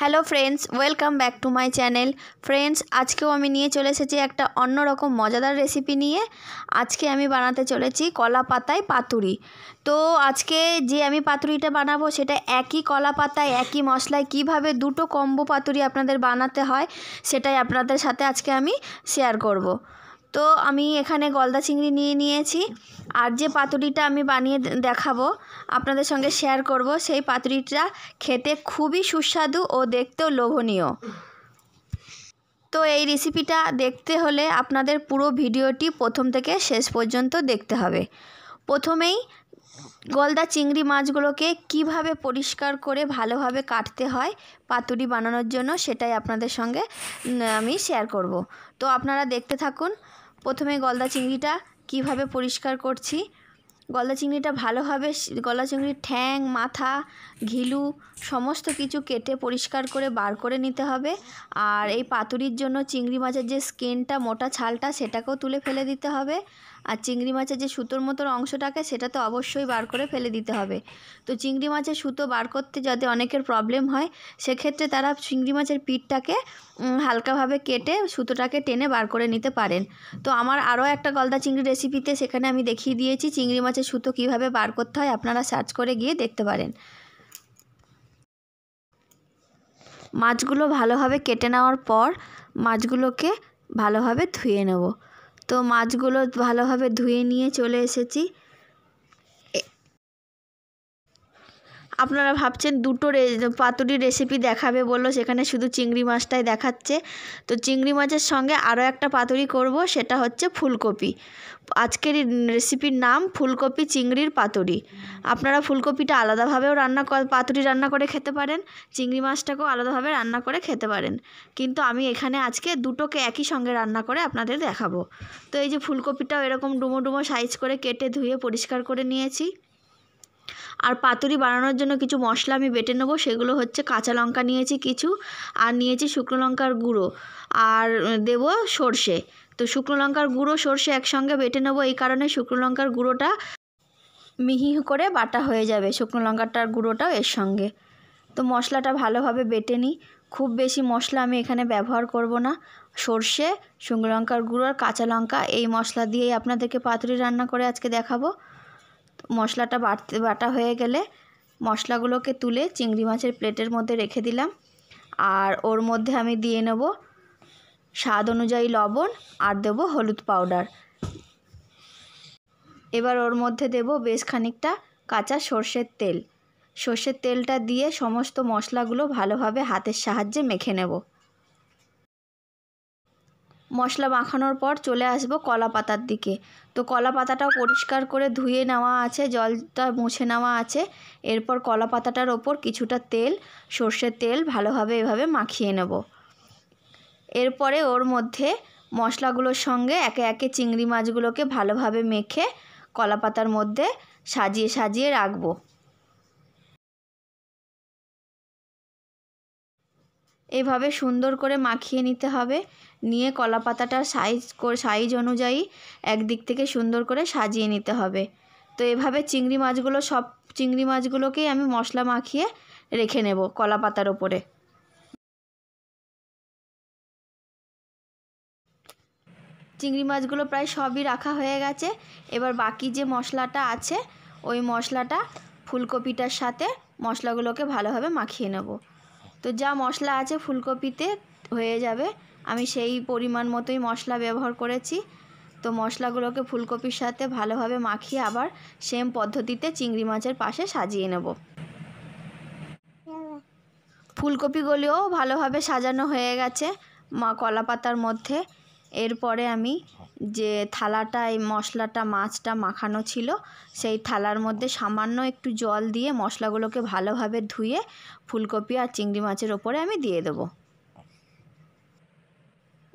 Hello friends welcome back to my channel friends আজকেও আমি নিয়ে চলে এসেছি একটা অন্যরকম মজাদার রেসিপি নিয়ে আজকে আমি বানাতে চলেছি কলা পাতায় পাতুরি তো আজকে যে আমি পাতুরিটা বানাবো সেটা একই কলা পাতায় একই মশলায় কিভাবে দুটো কম্বো পাতুরি আপনাদের বানাতে হয় সেটাই আপনাদের সাথে আজকে আমি শেয়ার করব। তো আমি এখানে গলদা চিংড়ি নিয়ে নিয়েছি আর যে পাতুরিটা আমি বানিয়ে দেখাবো আপনাদের সঙ্গে শেয়ার করব সেই পাতুরিটা খেতে খুবই সুস্বাদু ও দেখতেও লোভনীয় তো এই রেসিপিটা দেখতে হলে আপনাদের পুরো ভিডিওটি প্রথম থেকে শেষ পর্যন্ত দেখতে হবে প্রথমেই গলদা চিংড়ি মাছগুলোকে কিভাবে পরিষ্কার করে ভালোভাবে কাটতে হয় পাতুরি বানানোর জন্য সেটাই আপনাদের সঙ্গে আমি শেয়ার করব তো আপনারা দেখতে থাকুন প্রথমে গলদা চিংড়িটা কিভাবে পরিষ্কার করছি গলদা চিংড়িটা ভালোভাবে গলদা চিংড়ির ঠ্যাং মাথা ঘিলু সমস্ত কিছু কেটে পরিষ্কার করে বার করে নিতে হবে আর এই পাতুরির জন্য চিংড়ি মাছের যে স্কিনটা মোটা ছালটা সেটাকেও তুলে ফেলে দিতে হবে আর চিংড়ি মাছের যে সুতোর মতোর অংশটাকে সেটা তো অবশ্যই বার করে ফেলে দিতে হবে তো চিংড়ি মাছের সুতো বার করতে যাতে অনেকের প্রবলেম হয় সেক্ষেত্রে তারা চিংড়ি মাছের পিঠটাকে হালকাভাবে কেটে সুতোটাকে টেনে বার করে নিতে পারেন তো আমার আরও একটা গলদা চিংড়ি রেসিপিতে সেখানে আমি দেখিয়ে দিয়েছি চিংড়ি মাছের সুতো কিভাবে বার করতে হয় আপনারা সার্চ করে গিয়ে দেখতে পারেন মাছগুলো ভালোভাবে কেটে নেওয়ার পর মাছগুলোকে ভালোভাবে ধুয়ে নেব তো মাছগুলো ভালোভাবে ধুয়ে নিয়ে চলে এসেছি আপনারা ভাবছেন দুটো রে পাতুরি রেসিপি দেখাবে বললো সেখানে শুধু চিংড়ি মাছটাই দেখাচ্ছে তো চিংড়ি মাছের সঙ্গে আরও একটা পাতুরি করব সেটা হচ্ছে ফুলকপি আজকের রেসিপির নাম ফুলকপি চিংড়ির পাতুরি আপনারা ফুলকপিটা আলাদাভাবেও রান্না পাতুরি রান্না করে খেতে পারেন চিংড়ি মাছটাকেও আলাদাভাবে রান্না করে খেতে পারেন কিন্তু আমি এখানে আজকে দুটোকে একই সঙ্গে রান্না করে আপনাদের দেখাবো তো এই যে ফুলকপিটাও এরকম ডুমো ডুমো সাইজ করে কেটে ধুয়ে পরিষ্কার করে নিয়েছি আর পাতুরি বানানোর জন্য কিছু মশলা আমি বেটে নেবো সেগুলো হচ্ছে কাঁচা লঙ্কা নিয়েছি কিছু আর নিয়েছি শুকনো লঙ্কার গুঁড়ো আর দেব সর্ষে তো শুকনো লঙ্কার গুঁড়ো সর্ষে একসঙ্গে বেটে নেবো এই কারণে শুকনো লঙ্কার গুঁড়োটা মিহি করে বাটা হয়ে যাবে শুকনো লঙ্কাটার গুঁড়োটাও এর সঙ্গে তো মশলাটা ভালোভাবে বেটে নিই খুব বেশি মশলা আমি এখানে ব্যবহার করব না সর্ষে শুকনো লঙ্কার গুঁড়ো আর কাঁচা লঙ্কা এই মশলা দিয়েই আপনাদেরকে পাতুরি রান্না করে আজকে দেখাবো মশলাটা বাটতে বাটা হয়ে গেলে মশলাগুলোকে তুলে চিংড়ি মাছের প্লেটের মধ্যে রেখে দিলাম আর ওর মধ্যে আমি দিয়ে নেব স্বাদ অনুযায়ী লবণ আর দেব হলুদ পাউডার এবার ওর মধ্যে দেব বেশ খানিকটা কাঁচা সর্ষের তেল সর্ষের তেলটা দিয়ে সমস্ত মশলাগুলো ভালোভাবে হাতের সাহায্যে মেখে নেব মশলা মাখানোর পর চলে আসব কলা পাতার দিকে তো কলা পাতাটা পরিষ্কার করে ধুয়ে নেওয়া আছে জলটা মুছে নেওয়া আছে এরপর কলা পাতাটার ওপর কিছুটা তেল সর্ষের তেল ভালোভাবে এভাবে মাখিয়ে নেব এরপরে ওর মধ্যে মশলাগুলোর সঙ্গে একে একে চিংড়ি মাছগুলোকে ভালোভাবে মেখে কলা পাতার মধ্যে সাজিয়ে সাজিয়ে রাখবো এভাবে সুন্দর করে মাখিয়ে নিতে হবে নিয়ে কলা পাতাটার সাইজ সাইজ অনুযায়ী একদিক থেকে সুন্দর করে সাজিয়ে নিতে হবে তো এভাবে চিংড়ি মাছগুলো সব চিংড়ি মাছগুলোকেই আমি মশলা মাখিয়ে রেখে নেব কলা পাতার ওপরে চিংড়ি মাছগুলো প্রায় সবই রাখা হয়ে গেছে এবার বাকি যে মশলাটা আছে ওই মশলাটা ফুলকপিটার সাথে মশলাগুলোকে ভালোভাবে মাখিয়ে নেব তো যা মশলা আছে ফুলকপিতে হয়ে যাবে আমি সেই পরিমাণ মতোই মশলা ব্যবহার করেছি তো মশলাগুলোকে ফুলকপির সাথে ভালোভাবে মাখিয়ে আবার সেম পদ্ধতিতে চিংড়ি মাছের পাশে সাজিয়ে নেব ফুলকপিগুলিও ভালোভাবে সাজানো হয়ে গেছে মা কলা পাতার মধ্যে এরপরে আমি যে থালাটায় মশলাটা মাছটা মাখানো ছিল সেই থালার মধ্যে সামান্য একটু জল দিয়ে মশলাগুলোকে ভালোভাবে ধুয়ে ফুলকপি আর চিংড়ি মাছের ওপরে আমি দিয়ে দেবো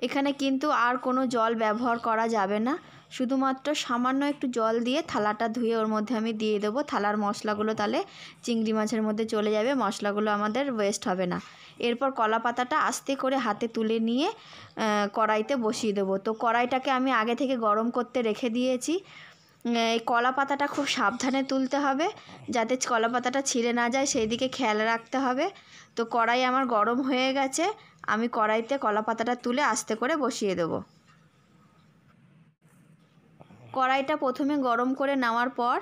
এখানে কিন্তু আর কোনো জল ব্যবহার করা যাবে না শুধুমাত্র সামান্য একটু জল দিয়ে থালাটা ধুয়ে ওর মধ্যে আমি দিয়ে দেবো থালার মশলাগুলো তাহলে চিংড়ি মাছের মধ্যে চলে যাবে মশলাগুলো আমাদের ওয়েস্ট হবে না এরপর কলা পাতাটা আস্তে করে হাতে তুলে নিয়ে কড়াইতে বসিয়ে দেবো তো কড়াইটাকে আমি আগে থেকে গরম করতে রেখে দিয়েছি এই কলা পাতাটা খুব সাবধানে তুলতে হবে যাতে কলা পাতাটা ছিঁড়ে না যায় সেই দিকে খেয়াল রাখতে হবে তো কড়াই আমার গরম হয়ে গেছে আমি কড়াইতে কলা পাতাটা তুলে আস্তে করে বসিয়ে দেব কড়াইটা প্রথমে গরম করে নেওয়ার পর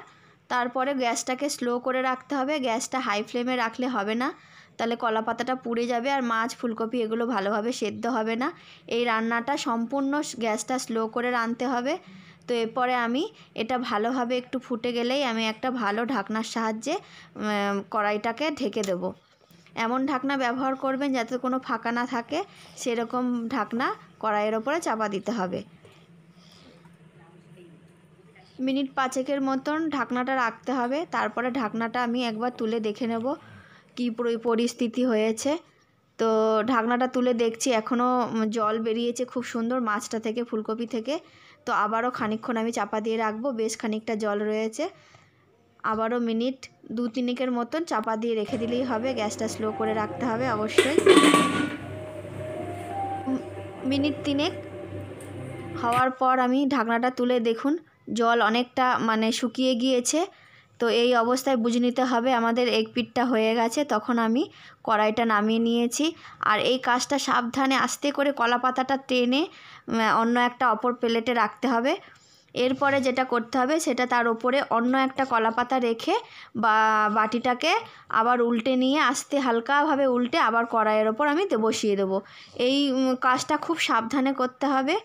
তারপরে গ্যাসটাকে স্লো করে রাখতে হবে গ্যাসটা হাই ফ্লেমে রাখলে হবে না তাহলে কলা পাতাটা পুড়ে যাবে আর মাছ ফুলকপি এগুলো ভালোভাবে সেদ্ধ হবে না এই রান্নাটা সম্পূর্ণ গ্যাসটা স্লো করে রাঁধতে হবে তো এরপরে আমি এটা ভালোভাবে একটু ফুটে গেলেই আমি একটা ভালো ঢাকনার সাহায্যে কড়াইটাকে ঢেকে দেবো এমন ঢাকনা ব্যবহার করবেন যাতে কোনো ফাঁকা না থাকে সেরকম ঢাকনা কড়াইয়ের ওপরে চাপা দিতে হবে মিনিট পাঁচেকের মতন ঢাকনাটা রাখতে হবে তারপরে ঢাকনাটা আমি একবার তুলে দেখে নেব কী পরিস্থিতি হয়েছে তো ঢাকনাটা তুলে দেখছি এখনও জল বেরিয়েছে খুব সুন্দর মাছটা থেকে ফুলকপি থেকে তো আবারও খানিক্ষণ আমি চাপা দিয়ে রাখবো বেশ খানিকটা জল রয়েছে আবারও মিনিট দু তিনেকের মতন চাপা দিয়ে রেখে দিলেই হবে গ্যাসটা স্লো করে রাখতে হবে অবশ্যই মিনিট তিনেক হওয়ার পর আমি ঢাকনাটা তুলে দেখুন জল অনেকটা মানে শুকিয়ে গিয়েছে তো এই অবস্থায় বুঝে নিতে হবে আমাদের এক পিঠটা হয়ে গেছে তখন আমি কড়াইটা নামিয়ে নিয়েছি আর এই কাজটা সাবধানে আস্তে করে কলা পাতাটা টেনে অন্য একটা অপর প্লেটে রাখতে হবে এরপরে যেটা করতে হবে সেটা তার ওপরে অন্য একটা কলা পাতা রেখে বা বাটিটাকে আবার উল্টে নিয়ে আস্তে হালকাভাবে উল্টে আবার কড়াইয়ের ওপর আমি বসিয়ে দেবো এই কাজটা খুব সাবধানে করতে হবে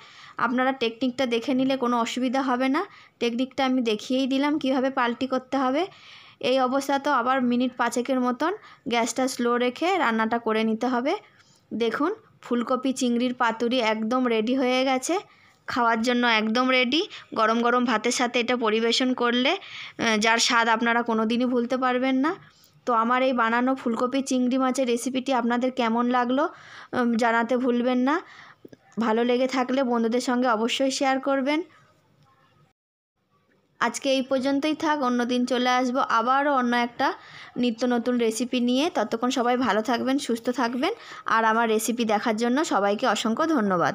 আপনারা টেকনিকটা দেখে নিলে কোনো অসুবিধা হবে না টেকনিকটা আমি দেখিয়েই দিলাম কিভাবে পাল্টি করতে হবে এই অবস্থা তো আবার মিনিট পাঁচেকের মতন গ্যাসটা স্লো রেখে রান্নাটা করে নিতে হবে দেখুন ফুলকপি চিংড়ির পাতুরি একদম রেডি হয়ে গেছে খাওয়ার জন্য একদম রেডি গরম গরম ভাতের সাথে এটা পরিবেশন করলে যার স্বাদ আপনারা কোনো দিনই ভুলতে পারবেন না তো আমার এই বানানো ফুলকপি চিংড়ি মাছের রেসিপিটি আপনাদের কেমন লাগলো জানাতে ভুলবেন না ভালো লেগে থাকলে বন্ধুদের সঙ্গে অবশ্যই শেয়ার করবেন আজকে এই পর্যন্তই থাক অন্য দিন চলে আসবো আবারও অন্য একটা নিত্য নতুন রেসিপি নিয়ে ততক্ষণ সবাই ভালো থাকবেন সুস্থ থাকবেন আর আমার রেসিপি দেখার জন্য সবাইকে অসংখ্য ধন্যবাদ